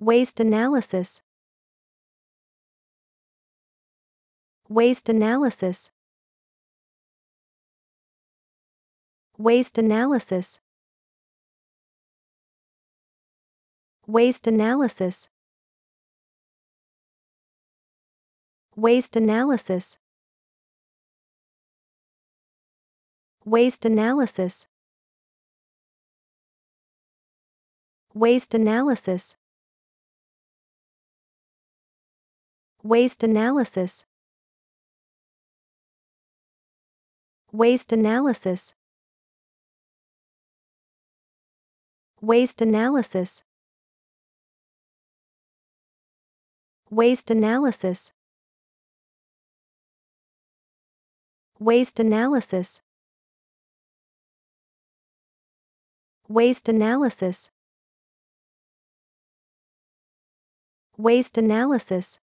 Waste analysis. Waste analysis. Waste analysis. Waste analysis. Waste analysis. Waste analysis. Waste analysis. Waste analysis. Waste analysis. Waste analysis. Waste analysis. Waste analysis. Waste analysis. Waste analysis.